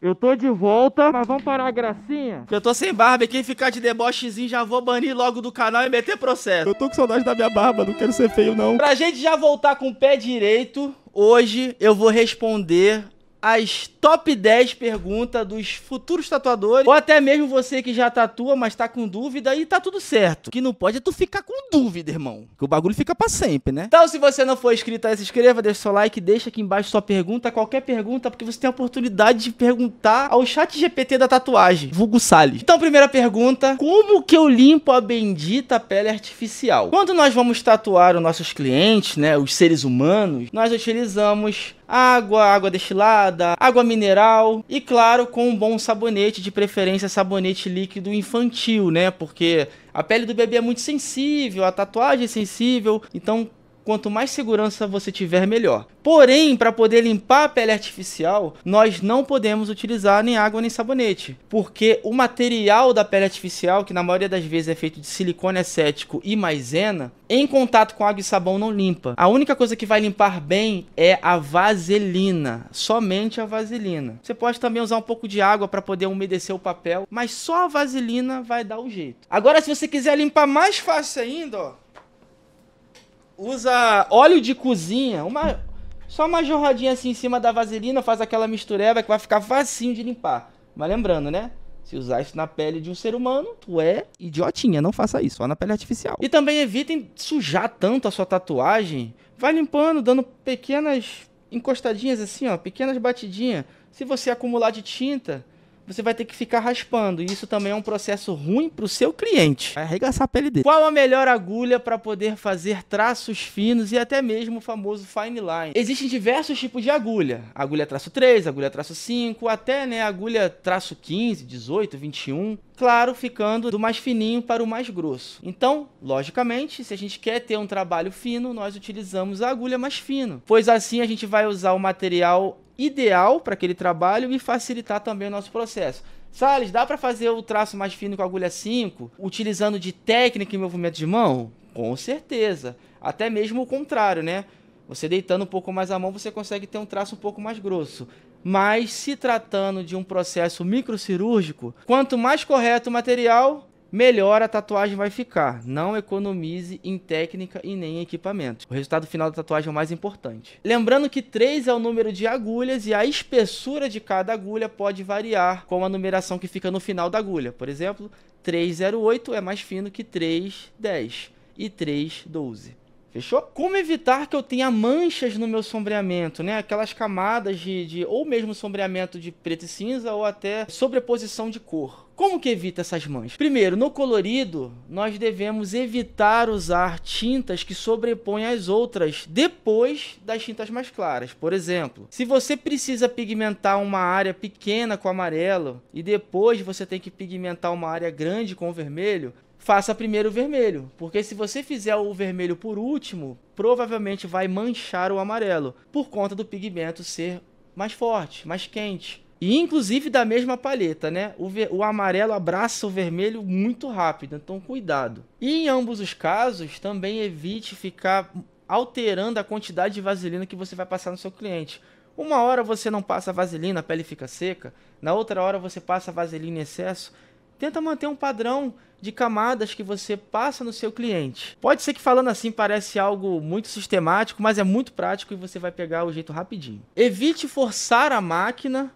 Eu tô de volta, mas vamos parar a gracinha? Que eu tô sem barba e quem ficar de debochezinho já vou banir logo do canal e meter processo. Eu tô com saudade da minha barba, não quero ser feio não. Pra gente já voltar com o pé direito, hoje eu vou responder as top 10 perguntas dos futuros tatuadores, ou até mesmo você que já tatua, mas tá com dúvida e tá tudo certo. O que não pode é tu ficar com dúvida, irmão. Que o bagulho fica para sempre, né? Então, se você não for inscrito aí, se inscreva, deixa seu like, deixa aqui embaixo sua pergunta, qualquer pergunta, porque você tem a oportunidade de perguntar ao chat GPT da tatuagem, vulgo Salles. Então, primeira pergunta, como que eu limpo a bendita pele artificial? Quando nós vamos tatuar os nossos clientes, né, os seres humanos, nós utilizamos água, água destilada, água mineral e claro, com um bom sabonete, de preferência sabonete líquido infantil, né? Porque a pele do bebê é muito sensível, a tatuagem é sensível, então quanto mais segurança você tiver, melhor. Porém, para poder limpar a pele artificial, nós não podemos utilizar nem água nem sabonete, porque o material da pele artificial, que na maioria das vezes é feito de silicone acético é e maisena, em contato com água e sabão não limpa. A única coisa que vai limpar bem é a vaselina, somente a vaselina. Você pode também usar um pouco de água para poder umedecer o papel, mas só a vaselina vai dar o jeito. Agora, se você quiser limpar mais fácil ainda, ó, usa óleo de cozinha, uma só uma jorradinha assim em cima da vaselina, faz aquela mistureba que vai ficar facinho de limpar. Mas lembrando, né? Se usar isso na pele de um ser humano, tu é idiotinha, não faça isso, só na pele artificial. E também evitem sujar tanto a sua tatuagem. Vai limpando, dando pequenas encostadinhas assim, ó, pequenas batidinhas. Se você acumular de tinta, você vai ter que ficar raspando. E isso também é um processo ruim para o seu cliente. Vai arregaçar a pele dele. Qual a melhor agulha para poder fazer traços finos e até mesmo o famoso fine line? Existem diversos tipos de agulha. Agulha traço 3, agulha traço 5, até né, agulha traço 15, 18, 21. Claro, ficando do mais fininho para o mais grosso. Então, logicamente, se a gente quer ter um trabalho fino, nós utilizamos a agulha mais fina, pois assim a gente vai usar o material ideal para aquele trabalho e facilitar também o nosso processo. Sales, dá para fazer o traço mais fino com a agulha 5, utilizando de técnica e movimento de mão? Com certeza. Até mesmo o contrário, né? Você deitando um pouco mais a mão, você consegue ter um traço um pouco mais grosso. Mas se tratando de um processo microcirúrgico, quanto mais correto o material, melhor a tatuagem vai ficar. Não economize em técnica e nem em equipamento. O resultado final da tatuagem é o mais importante. Lembrando que 3 é o número de agulhas e a espessura de cada agulha pode variar com a numeração que fica no final da agulha. Por exemplo, 308 é mais fino que 310 e 312. Fechou? Como evitar que eu tenha manchas no meu sombreamento, né? Aquelas camadas de, de ou mesmo sombreamento de preto e cinza ou até sobreposição de cor. Como que evita essas manchas? Primeiro, no colorido, nós devemos evitar usar tintas que sobrepõem as outras depois das tintas mais claras. Por exemplo, se você precisa pigmentar uma área pequena com amarelo e depois você tem que pigmentar uma área grande com vermelho, faça primeiro o vermelho, porque se você fizer o vermelho por último, provavelmente vai manchar o amarelo, por conta do pigmento ser mais forte, mais quente. E inclusive da mesma palheta, né? O, o, amarelo abraça o vermelho muito rápido, então cuidado. E em ambos os casos, também evite ficar alterando a quantidade de vaselina que você vai passar no seu cliente. Uma hora você não passa vaselina, a pele fica seca, na outra hora você passa vaselina em excesso, tenta manter um padrão de camadas que você passa no seu cliente. Pode ser que falando assim parece algo muito sistemático, mas é muito prático e você vai pegar o jeito rapidinho. Evite forçar a máquina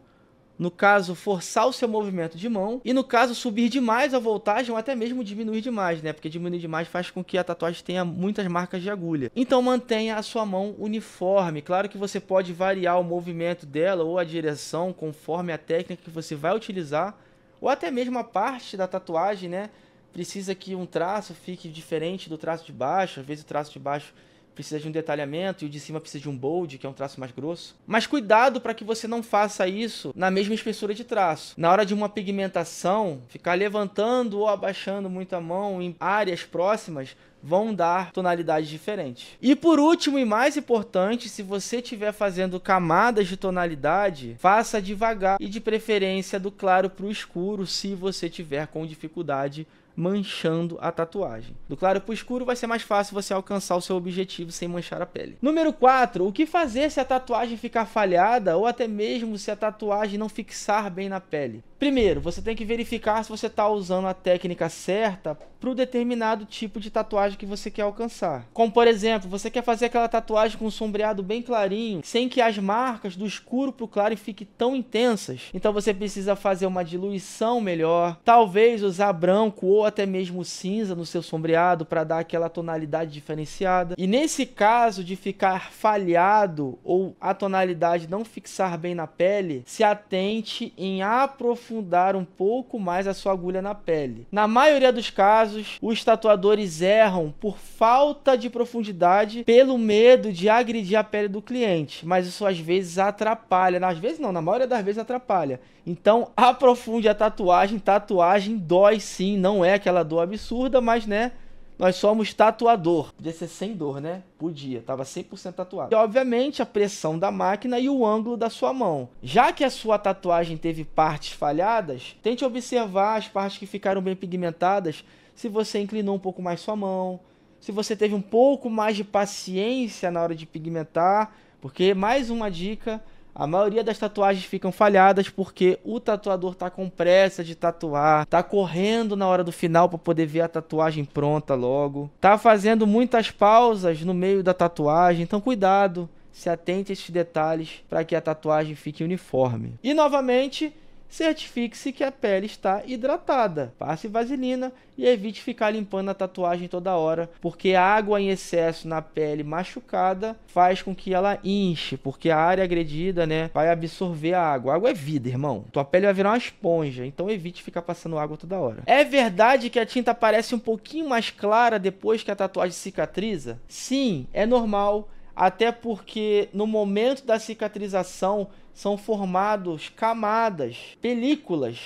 no caso, forçar o seu movimento de mão, e no caso, subir demais a voltagem ou até mesmo diminuir demais, né? Porque diminuir demais faz com que a tatuagem tenha muitas marcas de agulha. Então, mantenha a sua mão uniforme. Claro que você pode variar o movimento dela ou a direção conforme a técnica que você vai utilizar ou até mesmo a parte da tatuagem, né? Precisa que um traço fique diferente do traço de baixo, às vezes o traço de baixo precisa de um detalhamento e o de cima precisa de um bold, que é um traço mais grosso. Mas cuidado para que você não faça isso na mesma espessura de traço. Na hora de uma pigmentação, ficar levantando ou abaixando muito a mão em áreas próximas vão dar tonalidades diferentes. E por último e mais importante, se você estiver fazendo camadas de tonalidade, faça devagar e de preferência do claro para o escuro, se você tiver com dificuldade manchando a tatuagem. Do claro para o escuro vai ser mais fácil você alcançar o seu objetivo sem manchar a pele. Número 4, o que fazer se a tatuagem ficar falhada ou até mesmo se a tatuagem não fixar bem na pele? Primeiro, você tem que verificar se você está usando a técnica certa para o determinado tipo de tatuagem que você quer alcançar. Como por exemplo, você quer fazer aquela tatuagem com um sombreado bem clarinho, sem que as marcas do escuro para o claro fiquem tão intensas. Então você precisa fazer uma diluição melhor, talvez usar branco ou ou até mesmo cinza no seu sombreado para dar aquela tonalidade diferenciada. E nesse caso de ficar falhado ou a tonalidade não fixar bem na pele, se atente em aprofundar um pouco mais a sua agulha na pele. Na maioria dos casos, os tatuadores erram por falta de profundidade, pelo medo de agredir a pele do cliente, mas isso às vezes atrapalha, às vezes não, na maioria das vezes atrapalha. Então, aprofunde a tatuagem, tatuagem dói sim, não é é né, aquela dor absurda, mas né, nós somos tatuador. Podia ser sem dor, né? Podia, tava 100% tatuado. E obviamente a pressão da máquina e o ângulo da sua mão. Já que a sua tatuagem teve partes falhadas, tente observar as partes que ficaram bem pigmentadas, se você inclinou um pouco mais sua mão, se você teve um pouco mais de paciência na hora de pigmentar, porque mais uma dica, a maioria das tatuagens ficam falhadas porque o tatuador tá com pressa de tatuar, tá correndo na hora do final para poder ver a tatuagem pronta logo, tá fazendo muitas pausas no meio da tatuagem, então cuidado, se atente a esses detalhes para que a tatuagem fique uniforme. E novamente, Certifique-se que a pele está hidratada. Passe vaselina e evite ficar limpando a tatuagem toda hora, porque água em excesso na pele machucada faz com que ela inche, porque a área agredida, né, vai absorver a água. A água é vida, irmão. Tua pele vai virar uma esponja, então evite ficar passando água toda hora. É verdade que a tinta parece um pouquinho mais clara depois que a tatuagem cicatriza? Sim, é normal, até porque no momento da cicatrização são formados camadas, películas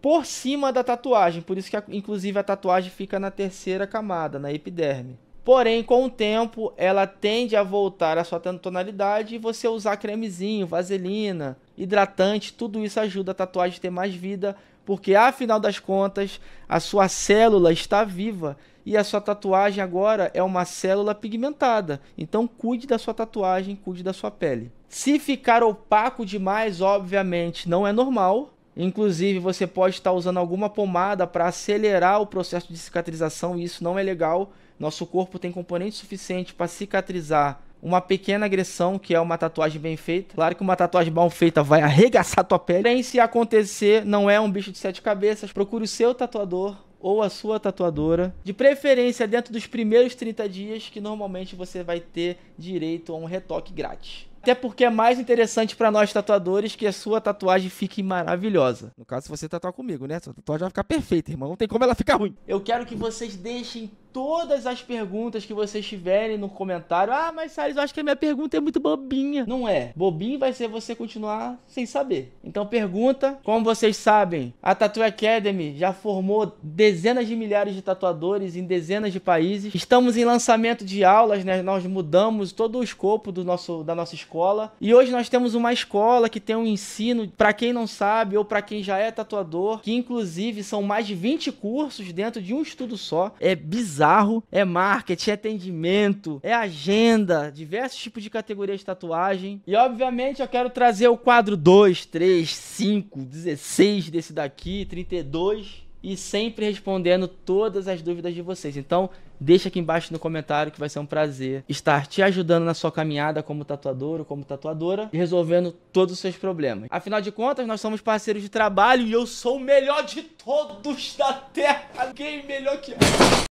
por cima da tatuagem, por isso que inclusive a tatuagem fica na terceira camada, na epiderme. Porém, com o tempo, ela tende a voltar à sua tonalidade e você usar cremezinho, vaselina, hidratante, tudo isso ajuda a tatuagem a ter mais vida, porque afinal das contas a sua célula está viva e a sua tatuagem agora é uma célula pigmentada. Então cuide da sua tatuagem, cuide da sua pele. Se ficar opaco demais, obviamente não é normal. Inclusive, você pode estar usando alguma pomada para acelerar o processo de cicatrização e isso não é legal. Nosso corpo tem componente suficiente para cicatrizar uma pequena agressão, que é uma tatuagem bem feita. Claro que uma tatuagem mal feita vai arregaçar tua pele. Porém, se acontecer, não é um bicho de sete cabeças. Procure o seu tatuador ou a sua tatuadora, de preferência dentro dos primeiros 30 dias, que normalmente você vai ter direito a um retoque grátis. Até porque é mais interessante para nós tatuadores que a sua tatuagem fique maravilhosa. No caso, se você tatuar comigo, né? Sua tatuagem vai ficar perfeita, irmão. Não tem como ela ficar ruim. Eu quero que vocês deixem todas as perguntas que vocês tiverem no comentário. Ah, mas Salles, eu acho que a minha pergunta é muito bobinha. Não é. Bobinho vai ser você continuar sem saber. Então pergunta. Como vocês sabem, a Tattoo Academy já formou dezenas de milhares de tatuadores em dezenas de países. Estamos em lançamento de aulas, né? Nós mudamos todo o escopo do nosso, da nossa escola. E hoje nós temos uma escola que tem um ensino para quem não sabe ou para quem já é tatuador, que inclusive são mais de 20 cursos dentro de um estudo só. É bizarro bizarro. É marketing, é atendimento, é agenda, diversos tipos de categorias de tatuagem. E obviamente eu quero trazer o quadro 2, 3, 5, 16 desse daqui, 32 e sempre respondendo todas as dúvidas de vocês. Então, deixa aqui embaixo no comentário que vai ser um prazer estar te ajudando na sua caminhada como tatuador ou como tatuadora e resolvendo todos os seus problemas. Afinal de contas, nós somos parceiros de trabalho e eu sou o melhor de todos da Terra. Quem melhor que eu?